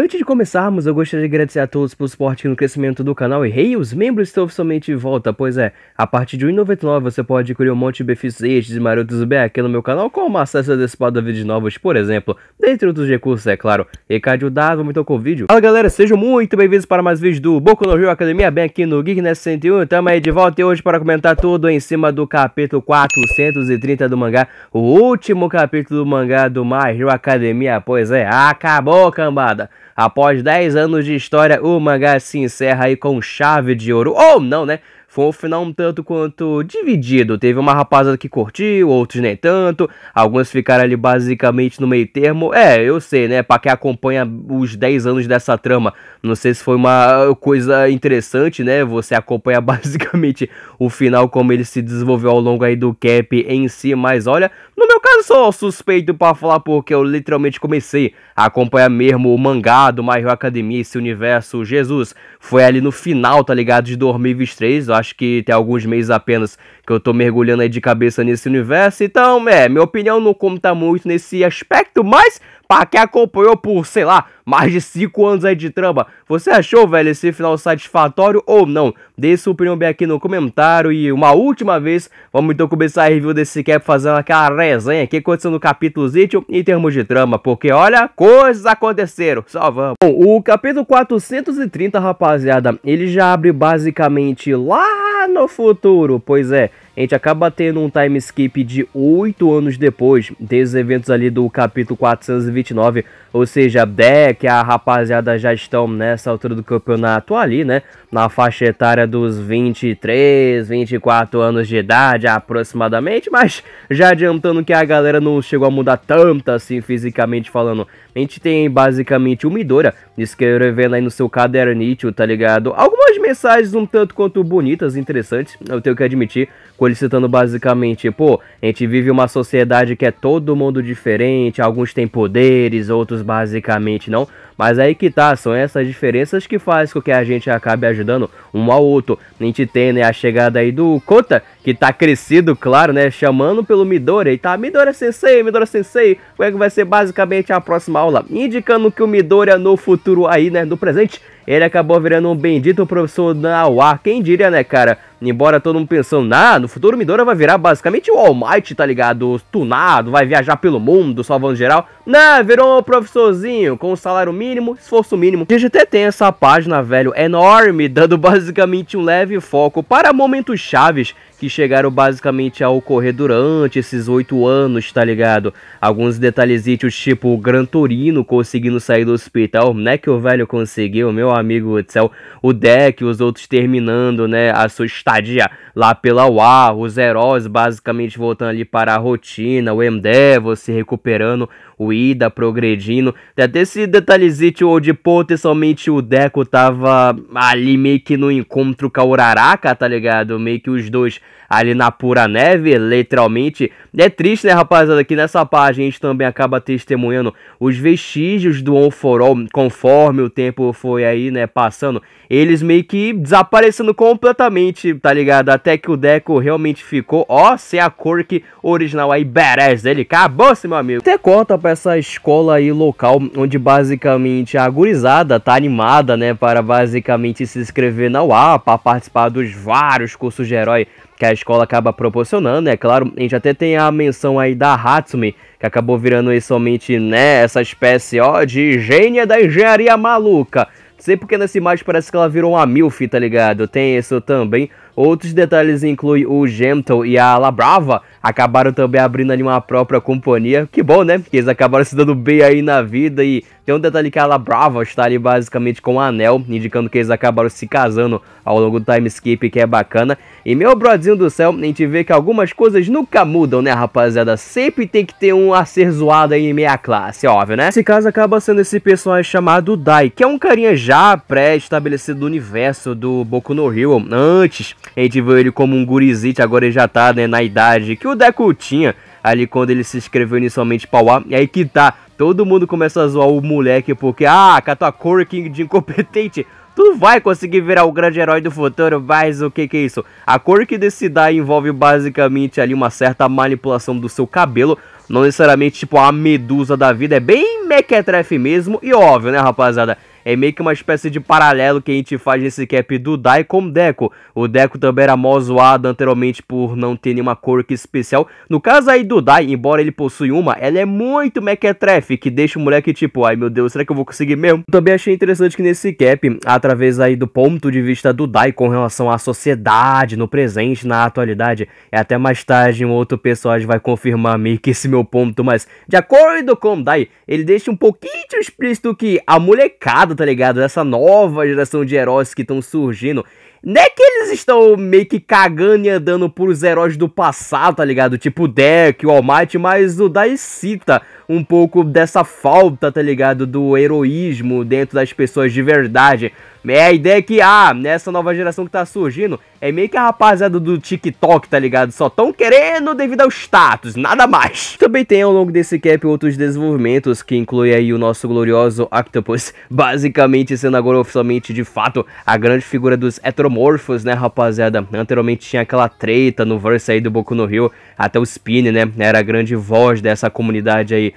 Antes de começarmos, eu gostaria de agradecer a todos pelo suporte no crescimento do canal e rei, hey, os membros estão oficialmente de volta, pois é, a partir de 1,99 você pode adquirir um monte de benefícios extras e marotos bem aqui no meu canal, como acesso a a vídeos novos, por exemplo, dentre outros recursos, é claro. Recado dado, vamos então com o vídeo. Fala galera, sejam muito bem-vindos para mais vídeos do Boku no Rio Academia, bem aqui no Geekness 101, tamo aí de volta e hoje para comentar tudo em cima do capítulo 430 do mangá, o último capítulo do mangá do My Hero Academia, pois é, acabou cambada. Após 10 anos de história, o mangá se encerra aí com chave de ouro. Ou não, né? Foi um final um tanto quanto dividido. Teve uma rapaziada que curtiu, outros nem tanto. Alguns ficaram ali basicamente no meio termo. É, eu sei, né? Pra quem acompanha os 10 anos dessa trama, não sei se foi uma coisa interessante, né? Você acompanha basicamente o final, como ele se desenvolveu ao longo aí do cap em si. Mas olha, no meu caso, sou suspeito para falar porque eu literalmente comecei acompanha mesmo o mangá do My Hero Academia, esse universo. Jesus, foi ali no final, tá ligado? De 2023. Eu acho que tem alguns meses apenas que eu tô mergulhando aí de cabeça nesse universo. Então, é, minha opinião não conta muito nesse aspecto, mas pá, que acompanhou por, sei lá, mais de 5 anos aí de trama. Você achou, velho, esse final satisfatório ou não? Deixe sua opinião bem aqui no comentário e uma última vez, vamos então começar a review desse cap fazendo aquela resenha que aconteceu no capítulo Zitio em termos de trama, porque olha, coisas aconteceram, só vamos. Bom, o capítulo 430, rapaziada, ele já abre basicamente lá no futuro, pois é, a gente acaba tendo um time skip de 8 anos depois, desses eventos ali do capítulo 429, ou seja, Deck, a rapaziada já estão nessa altura do campeonato ali, né? Na faixa etária dos 23, 24 anos de idade aproximadamente, mas já adiantando que a galera não chegou a mudar tanto assim fisicamente falando, a gente tem basicamente o Midora escrevendo aí no seu caderninho, tá ligado? Algumas mensagens um tanto quanto bonitas, interessantes, eu tenho que admitir, com ele citando basicamente, pô, a gente vive uma sociedade que é todo mundo diferente, alguns têm poderes, outros basicamente não. Mas aí que tá, são essas diferenças que faz com que a gente acabe ajudando um ao outro. A gente tem né, a chegada aí do Kota, que tá crescido, claro, né? Chamando pelo Midori. tá, Midori Sensei, Midori Sensei, como é que vai ser basicamente a próxima aula? Indicando que o Midori é no futuro aí, né? No presente, ele acabou virando um bendito professor da UAR. Quem diria, né, cara? Embora todo mundo pensando, ah, no futuro Midora vai virar basicamente o All Might, tá ligado? Tunado, vai viajar pelo mundo, salvando geral. Não, virou um professorzinho com salário mínimo, esforço mínimo. A gente até tem essa página, velho, enorme, dando basicamente um leve foco para momentos chaves que chegaram basicamente a ocorrer durante esses oito anos, tá ligado? Alguns detalhezinhos, tipo o Gran Torino conseguindo sair do hospital, né? Que o velho conseguiu, meu amigo do céu. O Deck, os outros terminando, né? A sua estadia lá pela UAR, os heróis basicamente voltando ali para a rotina, o MD, se recuperando, o Ida progredindo. até esse detalhezinho onde potencialmente o Deco tava ali meio que no encontro com a Uraraka, tá ligado? Meio que os dois ali na pura neve, literalmente. E é triste, né, rapaziada, que nessa página a gente também acaba testemunhando os vestígios do On For All, conforme o tempo foi aí, né, passando. Eles meio que desaparecendo completamente, tá ligado? Até que o Deco realmente ficou, ó, sem a cor que original aí, badass dele. Acabou-se, meu amigo. Até conta essa escola aí local onde basicamente a gurizada tá animada, né, para basicamente se inscrever na UA, para participar dos vários cursos de herói que a escola acaba proporcionando, é né? claro, a gente até tem a menção aí da Hatsumi, que acabou virando aí somente, né, essa espécie, ó, de gênia da engenharia maluca. Sei porque nessa imagem parece que ela virou uma milf, tá ligado? Tem isso também. Outros detalhes incluem o Gentle e a La Brava, acabaram também abrindo ali uma própria companhia. Que bom, né? Porque eles acabaram se dando bem aí na vida e tem um detalhe que a La Brava está ali basicamente com o um anel, indicando que eles acabaram se casando ao longo do time skip, que é bacana. E meu brodinho do céu, a gente vê que algumas coisas nunca mudam, né, rapaziada? Sempre tem que ter um ser zoado aí em meia classe, óbvio, né? Esse caso acaba sendo esse personagem chamado Dai, que é um carinha já pré-estabelecido do universo do Boku no Hero, antes a gente viu ele como um gurizite, agora ele já tá, né, na idade que o Deco tinha ali quando ele se inscreveu inicialmente pra UA. E aí que tá, todo mundo começa a zoar o moleque porque, ah, Katakuri King de incompetente. Tu vai conseguir virar o grande herói do futuro, mas o que que é isso? A cor que desse dá envolve basicamente ali uma certa manipulação do seu cabelo, não necessariamente tipo a medusa da vida, é bem mequetrefe mesmo e óbvio, né rapaziada? É meio que uma espécie de paralelo que a gente faz nesse cap do Dai com o Deco. O Deco também era mó zoado anteriormente por não ter nenhuma cor que especial. No caso aí do Dai, embora ele possui uma, ela é muito mequetrefe, que deixa o moleque tipo, ai meu Deus, será que eu vou conseguir mesmo? Também achei interessante que nesse cap, através aí do ponto de vista do Dai com relação à sociedade, no presente, na atualidade, é até mais tarde um outro personagem vai confirmar meio que esse meu ponto, mas de acordo com o Dai, ele deixa um pouquinho explícito que a molecada tá ligado? Dessa nova geração de heróis que estão surgindo. Não é que eles estão meio que cagando e andando por os heróis do passado, tá ligado? Tipo o Deck, o Almighty, mas o Dai cita um pouco dessa falta, tá ligado? Do heroísmo dentro das pessoas de verdade. É a ideia que, ah, nessa nova geração que tá surgindo, é meio que a rapaziada do TikTok, tá ligado? Só tão querendo devido ao status, nada mais. Também tem ao longo desse cap outros desenvolvimentos, que inclui aí o nosso glorioso Octopus, basicamente sendo agora oficialmente, de fato, a grande figura dos heteromorfos, né, rapaziada? Anteriormente tinha aquela treta no verse aí do Boku no Rio, até o Spin, né, era a grande voz dessa comunidade aí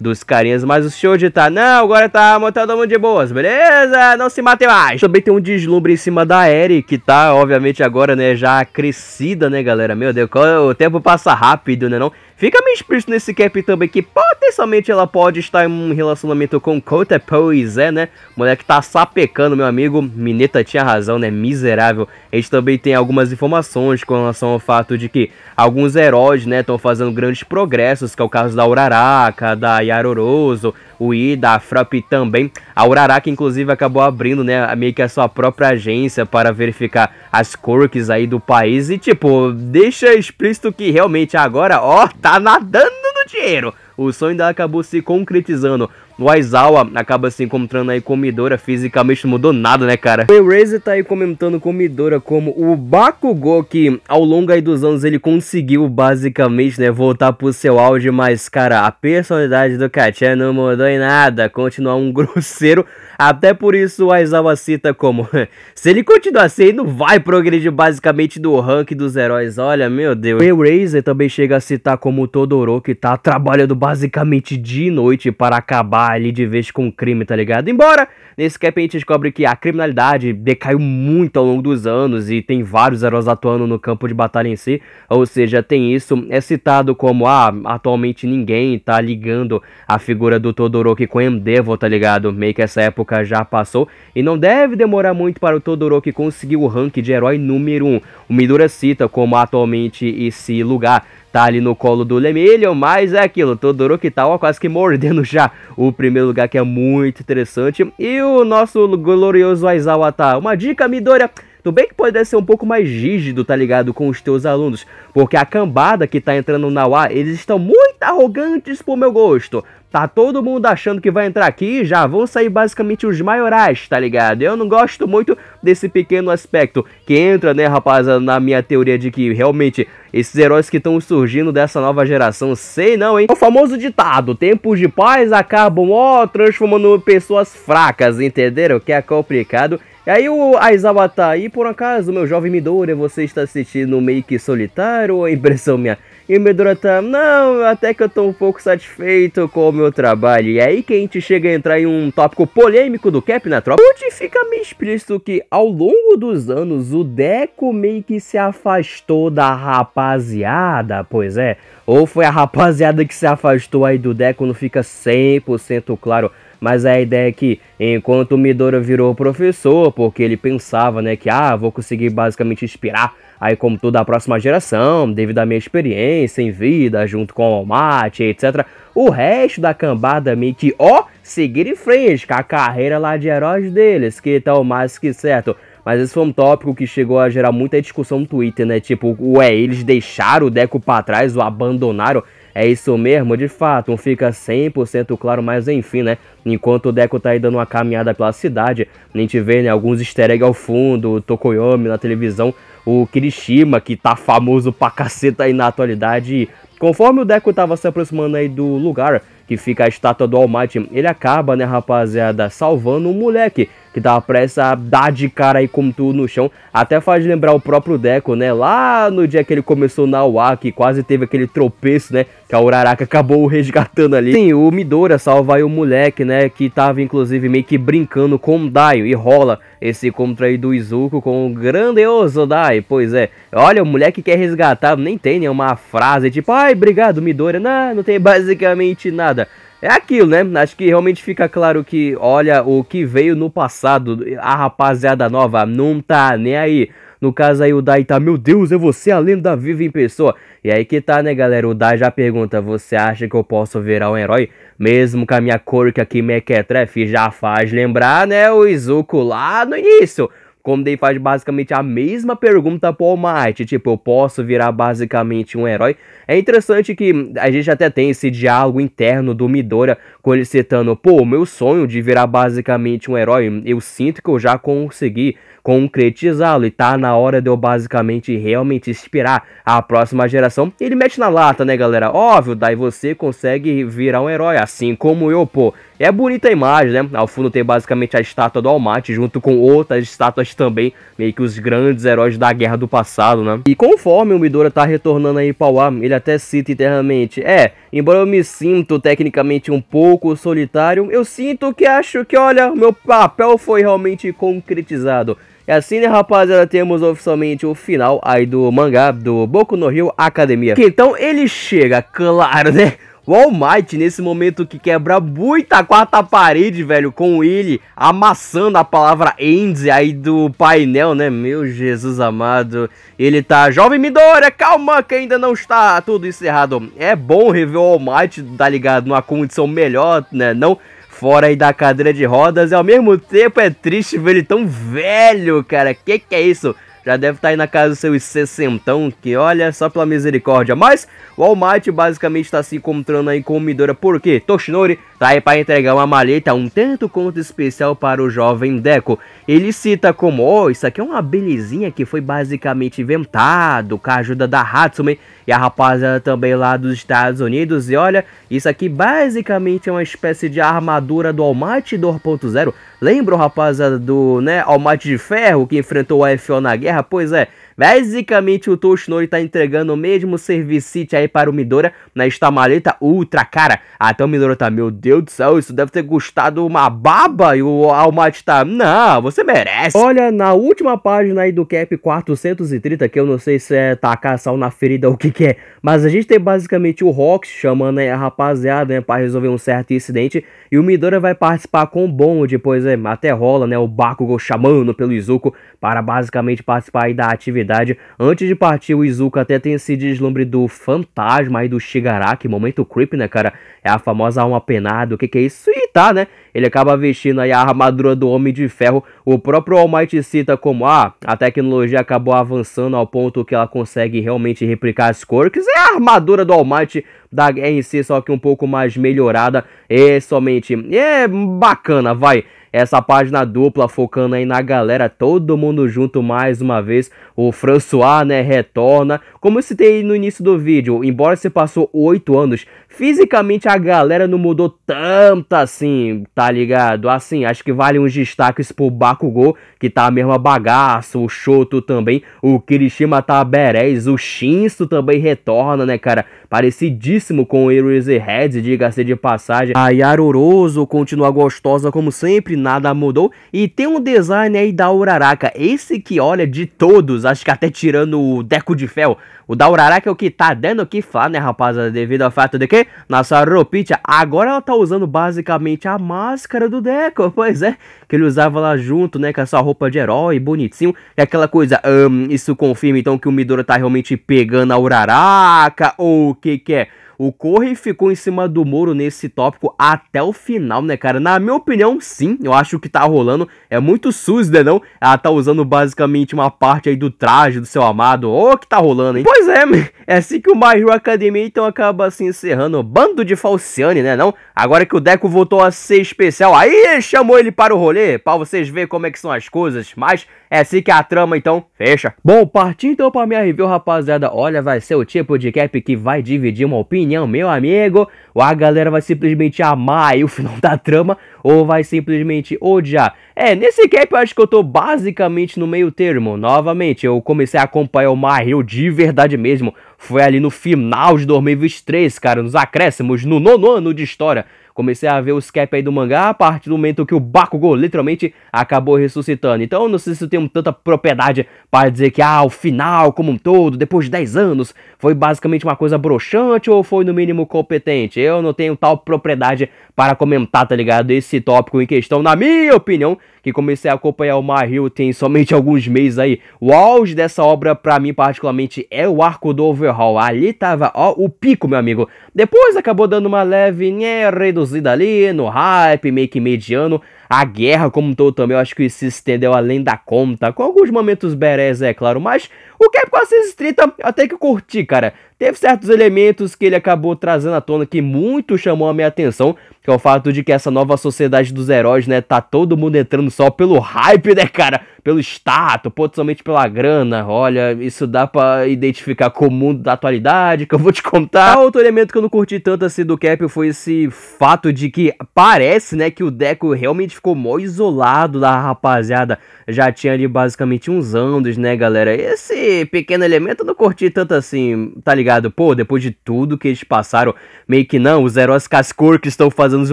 dos carinhas, mas o senhor de tá, não, agora tá montando tá mundo de boas, beleza? Não se mate mais. Também tem um deslumbre em cima da Eri, que tá, obviamente, agora, né, já crescida, né, galera? Meu Deus, é o tempo passa rápido, né, não? Fica meio explícito nesse cap também que potencialmente ela pode estar em um relacionamento com Kota, pois é, né? moleque tá sapecando, meu amigo. Mineta tinha razão, né? Miserável. A gente também tem algumas informações com relação ao fato de que alguns heróis, né, estão fazendo grandes progressos, que é o caso da Uraraka, da Yaroroso, o Ida, a Frap também. A Uraraka, inclusive, acabou abrindo, né, meio que a sua própria agência para verificar as quirks aí do país. E, tipo, deixa explícito que realmente agora, ó, tá nadando no dinheiro. O sonho dela acabou se concretizando. O Aizawa acaba se encontrando aí com Midora, fisicamente não mudou nada, né, cara? O Eraser tá aí comentando com Midora como o Bakugou, que ao longo aí dos anos ele conseguiu basicamente, né, voltar pro seu auge, mas, cara, a personalidade do Katia não mudou em nada, continua um grosseiro até por isso, a Aizawa cita como: se ele continuar assim, não vai progredir basicamente do rank dos heróis. Olha, meu Deus. O Razer também chega a citar como o Todoroki tá trabalhando basicamente de noite para acabar ali de vez com o crime, tá ligado? Embora Nesse cap a gente descobre que a criminalidade decaiu muito ao longo dos anos e tem vários heróis atuando no campo de batalha em si, ou seja, tem isso, é citado como, ah, atualmente ninguém tá ligando a figura do Todoroki com Endeavor, tá ligado? Meio que essa época já passou e não deve demorar muito para o Todoroki conseguir o rank de herói número 1. Um. O Midura cita como atualmente esse lugar tá ali no colo do Lemillion, mas é aquilo, Todoroki tal, quase que mordendo já o primeiro lugar, que é muito interessante. E o nosso glorioso Aizawa tá, uma dica, Midoriya, tudo bem que pode ser um pouco mais rígido, tá ligado? Com os teus alunos. Porque a cambada que tá entrando na UA, eles estão muito arrogantes pro meu gosto. Tá todo mundo achando que vai entrar aqui já vão sair basicamente os maiorais, tá ligado? Eu não gosto muito desse pequeno aspecto que entra, né, rapaziada, na minha teoria de que realmente esses heróis que estão surgindo dessa nova geração, sei não, hein? O famoso ditado, tempos de paz acabam, ó, transformando pessoas fracas, entenderam? Que é complicado. E aí o Aizawa tá aí, por acaso, meu jovem Midori, você está assistindo meio que solitário ou impressão minha? E o Midori tá, não, até que eu tô um pouco satisfeito com o meu trabalho. E é aí que a gente chega a entrar em um tópico polêmico do Cap na tropa, onde fica meio explícito que ao longo dos anos o Deco meio que se afastou da rapaziada, pois é. Ou foi a rapaziada que se afastou aí do Deco, não fica 100% claro. Mas a ideia é que, enquanto o Midora virou professor, porque ele pensava, né, que ah, vou conseguir basicamente inspirar aí como toda a próxima geração, devido à minha experiência em vida, junto com o Mate, etc. O resto da cambada meio que, ó, seguir em frente com a carreira lá de heróis deles, que tal mais que certo. Mas esse foi um tópico que chegou a gerar muita discussão no Twitter, né? Tipo, ué, eles deixaram o Deco pra trás, o abandonaram. É isso mesmo, de fato, não fica 100% claro, mas enfim, né? Enquanto o Deco tá aí dando uma caminhada pela cidade, a gente vê né, alguns easter eggs ao fundo, o Tokoyomi na televisão, o Kirishima, que tá famoso pra caceta aí na atualidade. E conforme o Deco tava se aproximando aí do lugar que fica a estátua do Almighty, ele acaba, né, rapaziada, salvando um moleque que tava prestes a dar de cara aí como tudo no chão. Até faz lembrar o próprio Deco, né? Lá no dia que ele começou na UA, que quase teve aquele tropeço, né? Que a Uraraka acabou resgatando ali. Sim, o Midora salva aí o moleque, né? Que tava inclusive meio que brincando com o Dai E rola esse contra aí do Izuku com o grandioso Dai. Pois é, olha, o moleque quer resgatar, nem tem nenhuma frase tipo, ai, obrigado Midora. Não, não tem basicamente nada é aquilo, né? Acho que realmente fica claro que, olha, o que veio no passado, a rapaziada nova não tá nem aí. No caso aí o Dai tá, meu Deus, é você a lenda viva em pessoa. E aí que tá, né, galera? O Dai já pergunta, você acha que eu posso virar um herói? Mesmo com a minha cor que aqui Mequetref, já faz lembrar, né, o Izuku lá no início como daí faz basicamente a mesma pergunta pro All Might, tipo, eu posso virar basicamente um herói? É interessante que a gente até tem esse diálogo interno do Midora com ele citando, pô, meu sonho de virar basicamente um herói, eu sinto que eu já consegui concretizá-lo e tá na hora de eu basicamente realmente inspirar a próxima geração. Ele mete na lata, né, galera? Óbvio, daí você consegue virar um herói, assim como eu, pô é bonita a imagem, né? Ao fundo tem basicamente a estátua do Almaty, junto com outras estátuas também, meio que os grandes heróis da guerra do passado, né? E conforme o Midora tá retornando aí para o ele até cita internamente, é, embora eu me sinto tecnicamente um pouco solitário, eu sinto que acho que, olha, meu papel foi realmente concretizado. E assim, né, rapaziada, temos oficialmente o final aí do mangá do Boku no Hero Academia. Que então ele chega, claro, né? O All Might, nesse momento que quebra muita quarta parede, velho, com ele amassando a palavra Ends aí do painel, né? Meu Jesus amado. Ele tá, jovem Midora, calma que ainda não está tudo encerrado. É bom rever o All Might, tá ligado? Numa condição melhor, né? Não fora aí da cadeira de rodas e ao mesmo tempo é triste ver ele tão velho, cara. Que que é isso? já deve estar tá aí na casa dos seus sessentão, que olha só pela misericórdia. Mas o All Might basicamente está se encontrando aí com Midora, porque Toshinori tá aí para entregar uma maleta um tanto quanto especial para o jovem Deco. Ele cita como, oh, isso aqui é uma belezinha que foi basicamente inventado com a ajuda da Hatsume e a rapaziada também lá dos Estados Unidos. E olha, isso aqui basicamente é uma espécie de armadura do All Might 2.0, Lembram, rapaziada, do né, Almighty de Ferro que enfrentou o AFO na guerra? Pois é, Basicamente, o Toshinori está entregando o mesmo serviço aí para o Midora nesta né? maleta ultra cara. Até o Midora tá, meu Deus do céu, isso deve ter custado uma baba. E o Almighty tá, não, você merece. Olha, na última página aí do Cap 430, que eu não sei se é tacar sal na ferida ou o que que é, mas a gente tem basicamente o Rox chamando né, a rapaziada, né, para resolver um certo incidente. E o Midora vai participar com o bonde, pois é, até rola, né, o Bakugo chamando pelo Izuku para basicamente participar aí da atividade realidade. Antes de partir, o Izuka até tem esse deslumbre do fantasma e do Shigaraki, momento creep, né, cara? É a famosa alma penada, o que, que é isso? E tá, né? Ele acaba vestindo aí a armadura do Homem de Ferro. O próprio All Might cita como, ah, a tecnologia acabou avançando ao ponto que ela consegue realmente replicar as Quirks. É a armadura do All Might da em si, só que um pouco mais melhorada. E é, somente, é bacana, vai essa página dupla focando aí na galera, todo mundo junto mais uma vez. O François, né, retorna. Como eu citei no início do vídeo, embora se passou 8 anos, fisicamente a galera não mudou tanto assim, tá ligado? Assim, acho que vale uns destaques pro Bakugou, que tá a mesma bagaça, o Shoto também, o Kirishima tá berés, o Shinsu também retorna, né, cara? parecidíssimo com o Eraserhead, diga-se de passagem. A Yaroroso continua gostosa como sempre, nada mudou. E tem um design aí da Uraraka, esse que olha de todos, acho que até tirando o Deco de Fel, o da Uraraka é o que tá dando o que falar, né, rapaziada? Devido ao fato de que nossa Rupitia agora ela tá usando basicamente a máscara do Deco, pois é. Que ele usava lá junto, né, com a sua roupa de herói, bonitinho. E aquela coisa, um, isso confirma então que o Midoro tá realmente pegando a Uraraka ou o que que é? O Corre ficou em cima do Moro nesse tópico até o final, né, cara? Na minha opinião, sim. Eu acho que tá rolando. É muito SUS, né, não? Ela tá usando basicamente uma parte aí do traje do seu amado. Ô, oh, que tá rolando, hein? Pois é, é assim que o My Hero Academia então acaba se encerrando. Bando de falciane, né, não? Agora que o Deco voltou a ser especial, aí chamou ele para o rolê, para vocês verem como é que são as coisas. Mas é assim que é a trama, então, fecha. Bom, partindo então pra minha review, rapaziada. Olha, vai ser o tipo de cap que vai dividir uma opinião, meu amigo. Ou a galera vai simplesmente amar aí o final da trama, ou vai simplesmente odiar. É, nesse cap eu acho que eu tô basicamente no meio termo. Novamente, eu comecei a acompanhar o Mario de verdade mesmo. Foi ali no final de 2023, cara, nos acréscimos, no nono ano de história comecei a ver o scap aí do mangá a partir do momento que o Bakugou literalmente acabou ressuscitando. Então eu não sei se eu tenho tanta propriedade para dizer que ah, o final como um todo, depois de 10 anos, foi basicamente uma coisa broxante ou foi no mínimo competente. Eu não tenho tal propriedade para comentar, tá ligado? Esse tópico em questão, na minha opinião, que comecei a acompanhar o My tem somente alguns meses aí. O auge dessa obra, para mim particularmente, é o arco do Overhaul. Ali tava, ó, o pico, meu amigo. Depois acabou dando uma leve, né, reduzida produzida ali no hype, meio que mediano, a guerra como um todo também, eu acho que se estendeu além da conta, com alguns momentos berés, é claro, mas o Capcom 630 eu até que curti, cara. Teve certos elementos que ele acabou trazendo à tona que muito chamou a minha atenção, que é o fato de que essa nova sociedade dos heróis, né, tá todo mundo entrando só pelo hype, né, cara? Pelo status, potencialmente pela grana. Olha, isso dá pra identificar com o mundo da atualidade, que eu vou te contar. Outro elemento que eu não curti tanto assim do Cap foi esse fato de que parece, né, que o Deco realmente ficou mó isolado da rapaziada. Já tinha ali basicamente uns anos, né, galera? Esse pequeno elemento eu não curti tanto assim, tá ligado? Pô, depois de tudo que eles passaram, meio que não, os heróis cascor que estão fazendo os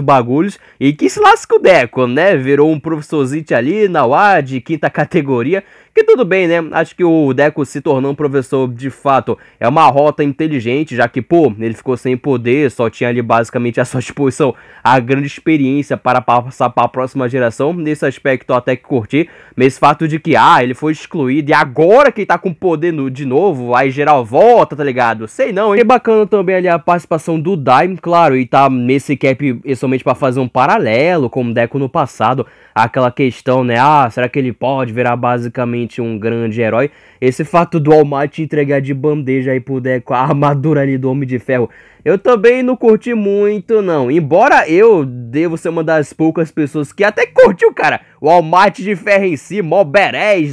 bagulhos e que se lasca o Deco, né? Virou um professorzite ali na UAD, quinta categoria que tudo bem, né? Acho que o Deco se tornou um professor de fato é uma rota inteligente, já que, pô, ele ficou sem poder, só tinha ali basicamente à sua disposição a grande experiência para passar para a próxima geração. Nesse aspecto, eu até que curti. Mas esse fato de que, ah, ele foi excluído e agora que ele tá com poder no, de novo, aí geral volta, tá ligado? Sei não, hein? E bacana também ali a participação do Daim, claro, e tá nesse cap somente para fazer um paralelo com o Deco no passado aquela questão, né? Ah, será que ele pode virar basicamente um grande herói? Esse fato do Almighty entregar de bandeja aí pro Deco a armadura ali do Homem de Ferro, eu também não curti muito, não. Embora eu devo ser uma das poucas pessoas que até curtiu, cara, o Almighty de Ferro em si, mó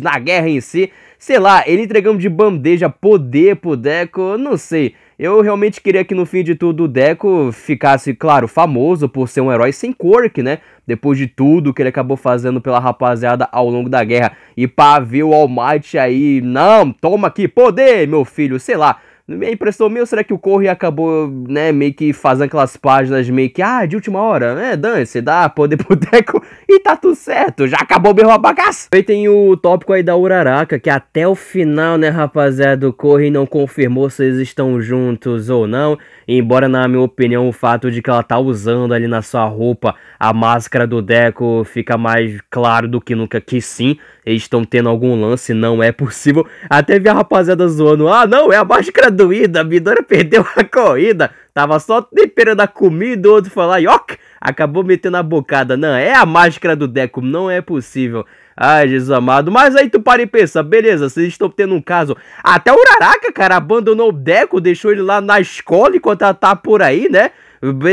na guerra em si. Sei lá, ele entregando de bandeja poder pro Deco, não sei. Eu realmente queria que no fim de tudo o Deco ficasse, claro, famoso por ser um herói sem cork, né? Depois de tudo que ele acabou fazendo pela rapaziada ao longo da guerra. E pavio ver o Almighty aí, não, toma aqui, poder, meu filho, sei lá me impressionou minha, será que o Corre acabou, né, meio que fazendo aquelas páginas meio que, ah, de última hora, né, dane-se, dá poder Deco, e tá tudo certo, já acabou mesmo a bagaça. Aí tem o tópico aí da Uraraka, que até o final, né, rapaziada, do Corre não confirmou se eles estão juntos ou não. Embora, na minha opinião, o fato de que ela tá usando ali na sua roupa a máscara do Deco fica mais claro do que nunca que sim, eles estão tendo algum lance, não é possível. Até vi a rapaziada zoando: ah, não, é a máscara doída a Midora perdeu a corrida. Tava só temperando a comida, o outro falar, ok, acabou metendo a bocada. Não, é a máscara do Deco, não é possível. Ai, Jesus amado. Mas aí tu para e pensa, beleza, vocês estão tendo um caso. Até o Uraraka, cara, abandonou o Deco, deixou ele lá na escola enquanto ela tá por aí, né?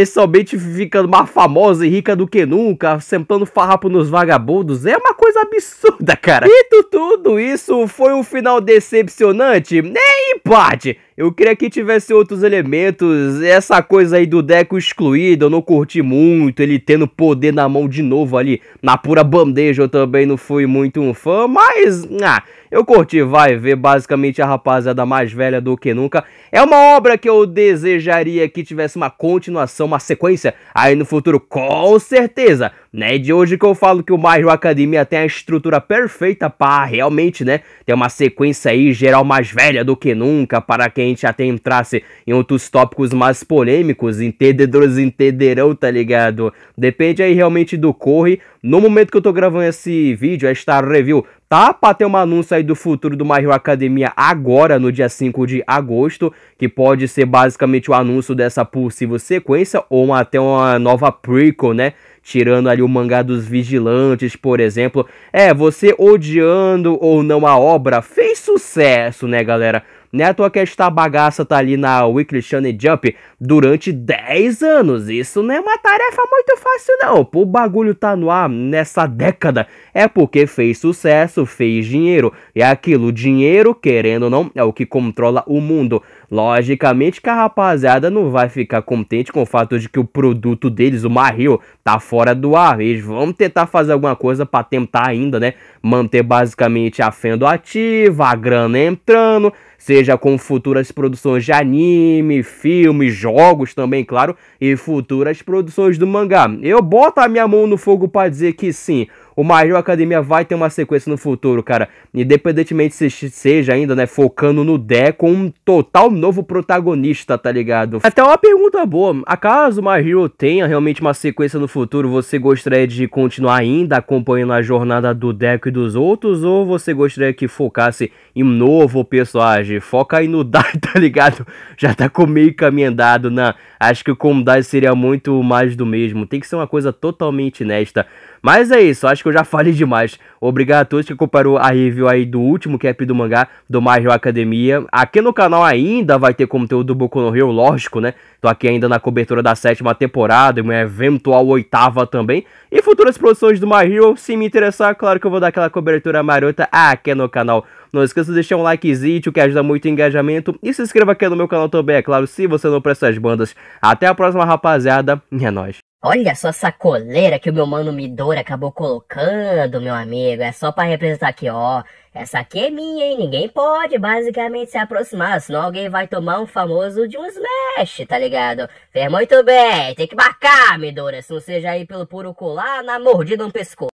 somente ficando mais famosa e rica do que nunca, sentando farrapo nos vagabundos, é uma coisa absurda, cara. E tudo isso foi um final decepcionante? Nem empate! Eu queria que tivesse outros elementos, essa coisa aí do Deco excluído, eu não curti muito, ele tendo poder na mão de novo ali, na pura bandeja, eu também não fui muito um fã, mas... Ah, eu curti, vai ver basicamente a rapaziada mais velha do que nunca. É uma obra que eu desejaria que tivesse uma continuação, uma sequência aí no futuro, com certeza. Né? de hoje que eu falo que o My Hero Academia tem a estrutura perfeita para realmente, né, ter uma sequência aí geral mais velha do que nunca, para que a gente até entrasse em outros tópicos mais polêmicos, entendedores entenderão, tá ligado? Depende aí realmente do corre. No momento que eu tô gravando esse vídeo, esta review tá pra ter um anúncio aí do futuro do My Hero Academia agora, no dia 5 de agosto, que pode ser basicamente o anúncio dessa possível sequência ou até uma nova prequel, né? tirando ali o mangá dos Vigilantes, por exemplo. É, você odiando ou não a obra fez sucesso, né, galera? Né, é à toa que esta bagaça tá ali na Weekly Shonen Jump durante 10 anos. Isso não é uma tarefa muito fácil, não. O bagulho tá no ar nessa década. É porque fez sucesso, fez dinheiro. E é aquilo, dinheiro, querendo ou não, é o que controla o mundo. Logicamente que a rapaziada não vai ficar contente com o fato de que o produto deles, o Marril, tá fora do ar. Eles vão tentar fazer alguma coisa para tentar ainda, né? Manter basicamente a fenda ativa, a grana entrando, seja com futuras produções de anime, filmes, jogos também, claro, e futuras produções do mangá. Eu boto a minha mão no fogo para dizer que sim o My Hero Academia vai ter uma sequência no futuro, cara. Independentemente se seja ainda, né, focando no Deco, um total novo protagonista, tá ligado? Até uma pergunta boa, acaso My Hero tenha realmente uma sequência no futuro, você gostaria de continuar ainda acompanhando a jornada do Deco e dos outros, ou você gostaria que focasse em um novo personagem? Foca aí no Dai, tá ligado? Já tá com meio caminho andado na Acho que o Comdai seria muito mais do mesmo. Tem que ser uma coisa totalmente honesta. Mas é isso, acho que eu já falei demais. Obrigado a todos que comparou a review aí do último cap do mangá do My Hero Academia. Aqui no canal ainda vai ter conteúdo do Boku no Hero, lógico, né? Tô aqui ainda na cobertura da sétima temporada, uma eventual oitava também. E futuras produções do My Hero, se me interessar, claro que eu vou dar aquela cobertura marota aqui no canal. Não esqueça de deixar um likezinho, que ajuda muito o engajamento. E se inscreva aqui no meu canal também, é claro, se você não presta as bandas. Até a próxima, rapaziada. E é nóis. Olha só essa coleira que o meu mano Midori acabou colocando, meu amigo. É só para representar aqui, ó. Essa aqui é minha, hein? Ninguém pode basicamente se aproximar, senão alguém vai tomar um famoso de um smash, tá ligado? Fez muito bem, tem que marcar, Midora, se não seja aí pelo puro colar, na mordida um pescoço.